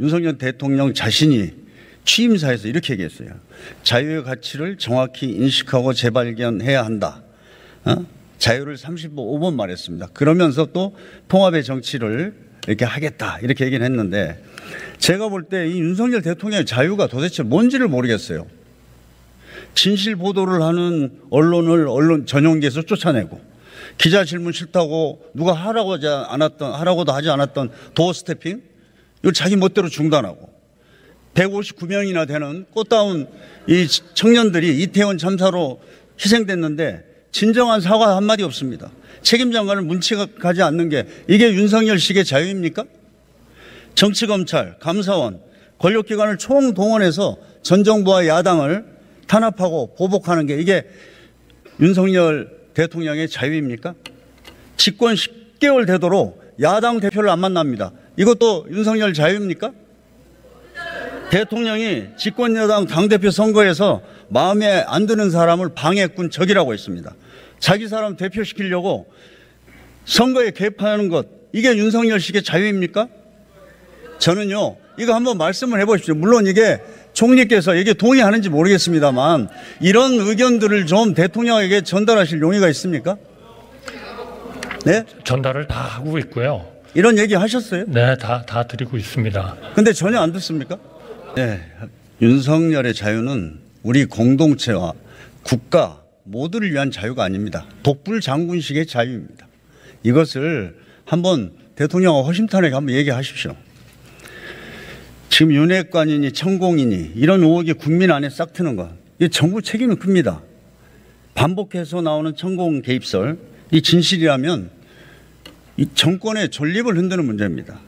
윤석열 대통령 자신이 취임사에서 이렇게 얘기했어요. 자유의 가치를 정확히 인식하고 재발견해야 한다. 어? 자유를 35번 말했습니다. 그러면서 또 통합의 정치를 이렇게 하겠다. 이렇게 얘기를 했는데 제가 볼 때 이 윤석열 대통령의 자유가 도대체 뭔지를 모르겠어요. 진실 보도를 하는 언론을 언론 전용기에서 쫓아내고 기자 질문 싫다고 누가 하라고 하지 않았던 하라고도 하지 않았던 도어 스태핑 이걸 자기 멋대로 중단하고 159명이나 되는 꽃다운 이 청년들이 이태원 참사로 희생됐는데 진정한 사과 한마디 없습니다. 책임 장관을 문책하지 않는 게 이게 윤석열식의 자유입니까? 정치검찰, 감사원, 권력기관을 총동원해서 전 정부와 야당을 탄압하고 보복하는 게 이게 윤석열 대통령의 자유입니까? 집권 10개월 되도록 야당 대표를 안 만납니다. 이것도 윤석열 자유입니까? 대통령이 집권여당 당대표 선거에서 마음에 안 드는 사람을 방해꾼 적이라고 했습니다. 자기 사람 대표시키려고 선거에 개입하는 것, 이게 윤석열씨의 자유입니까? 저는요, 이거 한번 말씀을 해보십시오. 물론 이게 총리께서 이게 동의하는지 모르겠습니다만 이런 의견들을 좀 대통령에게 전달하실 용의가 있습니까? 네? 전달을 다 하고 있고요. 이런 얘기 하셨어요? 네, 다, 다 드리고 있습니다. 근데 전혀 안 듣습니까? 네. 윤석열의 자유는 우리 공동체와 국가 모두를 위한 자유가 아닙니다. 독불 장군식의 자유입니다. 이것을 한번 대통령과 허심탄회 한번 얘기하십시오. 지금 윤핵관이니 천공이니 이런 의혹이 국민 안에 싹 트는 것. 이 정부 책임이 큽니다. 반복해서 나오는 천공 개입설. 이 진실이라면 이 정권의 존립을 흔드는 문제입니다.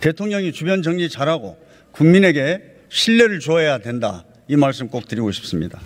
대통령이 주변 정리 잘하고 국민에게 신뢰를 줘야 된다. 이 말씀 꼭 드리고 싶습니다.